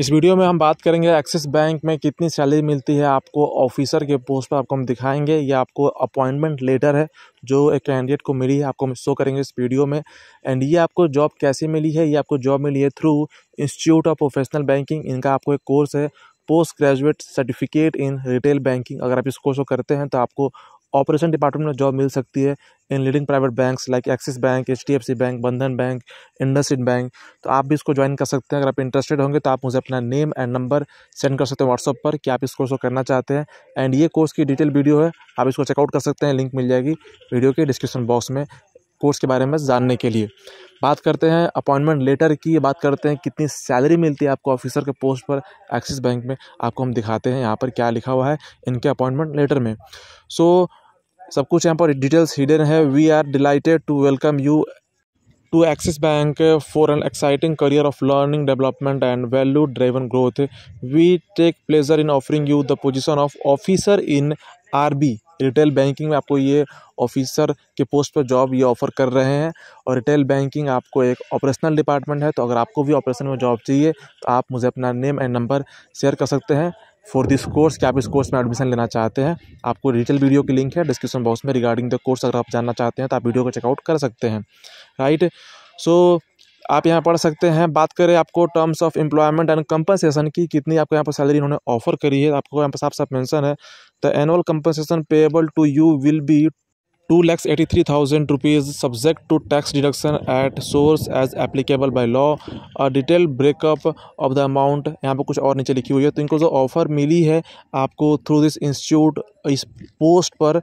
इस वीडियो में हम बात करेंगे एक्सिस बैंक में कितनी सैलरी मिलती है आपको ऑफिसर के पोस्ट पर आपको हम दिखाएंगे या आपको अपॉइंटमेंट लेटर है जो एक कैंडिडेट को मिली है आपको हम शो करेंगे इस वीडियो में एंड ये आपको जॉब कैसे मिली है ये आपको जॉब मिली है through institute of professional banking इनका आपको एक कोर्स है post graduate certificate in retail banking अगर आप इस कोर्स को करते हैं तो आपको ऑपरेशन डिपार्टमेंट में जॉब मिल सकती है in leading private banks like Axis bank H bank Bandhan bank IndusInd bank तो आप भी इसको ज्वाइन कर सकते हैं अगर आप इंटरेस्टेड होंगे तो आप मुझे अपना नेम एंड नंबर सेंड कर सकते हैं व्हाट्सअप पर कि आप इस कोर्स को करना चाहते हैं एंड ये कोर्स की डिटेल वीडियो है आप इसको चेकआउट कर सकते हैं लिंक मिल जाएगी वीडियो के डिस्क्रिप्शन बॉक्स में कोर्स के बारे में जानने के लिए बात करते हैं अपॉइंटमेंट लेटर की बात करते हैं कितनी सैलरी मिलती है आपको ऑफिसर के पोस्ट पर एक्सिस बैंक में आपको हम दिखाते हैं यहाँ पर क्या लिखा हुआ है इनके अपॉइंटमेंट लेटर में सो so, सब कुछ यहाँ पर डिटेल्स हिडन है we are delighted to welcome you to Axis bank for an exciting career of learning development and value driven growth we take pleasure in offering you the position of officer in B retail banking में आपको ये officer के post पर job ये offer कर रहे हैं और रिटेल बैंकिंग आपको एक ऑपरेशनल डिपार्टमेंट है तो अगर आपको भी ऑपरेशन में जॉब चाहिए तो आप मुझे अपना नेम एंड नंबर शेयर कर सकते हैं फॉर दिस कोर्स कि आप इस कोर्स में एडमिशन लेना चाहते हैं आपको डिटेल वीडियो की लिंक है डिस्क्रिप्शन बॉक्स में रिगार्डिंग द कोर्स अगर आप जानना चाहते हैं तो आप वीडियो को चेकआउट कर सकते हैं राइट सो so, आप यहाँ पढ़ सकते हैं बात करें आपको terms of employment and compensation की कितनी आपको यहाँ पर सैलरी इन्होंने ऑफर करी है आपको यहाँ पर साफ साफ मेंशन है the annual compensation payable to you will be two lakhs eighty three thousand rupees subject to tax deduction at source as applicable by law और detail breakup of the amount यहाँ पर कुछ और नीचे लिखी हुई है तो इनको जो ऑफ़र मिली है आपको थ्रू दिस इंस्टीट्यूट इस पोस्ट पर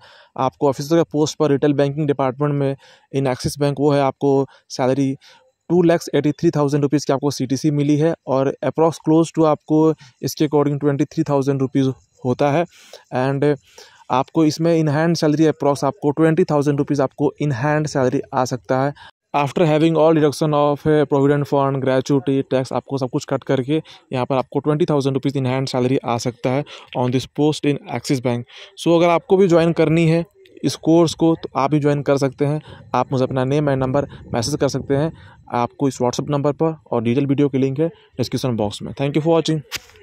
आपको ऑफिसर के पोस्ट पर रिटेल बैंकिंग डिपार्टमेंट में इन एक्सिस बैंक वो है आपको salary two lakhs eighty three thousand rupees की आपको सी मिली है और अप्रॉक्स क्लोज टू आपको इसके according twenty three thousand rupees होता है एंड आपको इसमें इन हैंड सैलरी अप्रॉक्स आपको ट्वेंटी थाउजेंड रुपीज़ आपको इन हैंड सैलरी आ सकता है after having all deduction of provident fund gratuity tax आपको सब कुछ कट करके यहाँ पर आपको twenty thousand rupees in hand salary आ सकता है on this post in Axis bank so अगर आपको भी ज्वाइन करनी है इस कोर्स को तो आप भी ज्वाइन कर सकते हैं आप मुझे अपना नेम एंड नंबर मैसेज कर सकते हैं आपको इस व्हाट्सअप नंबर पर और डिटेल वीडियो की लिंक है डिस्क्रिप्शन बॉक्स में थैंक यू फॉर वॉचिंग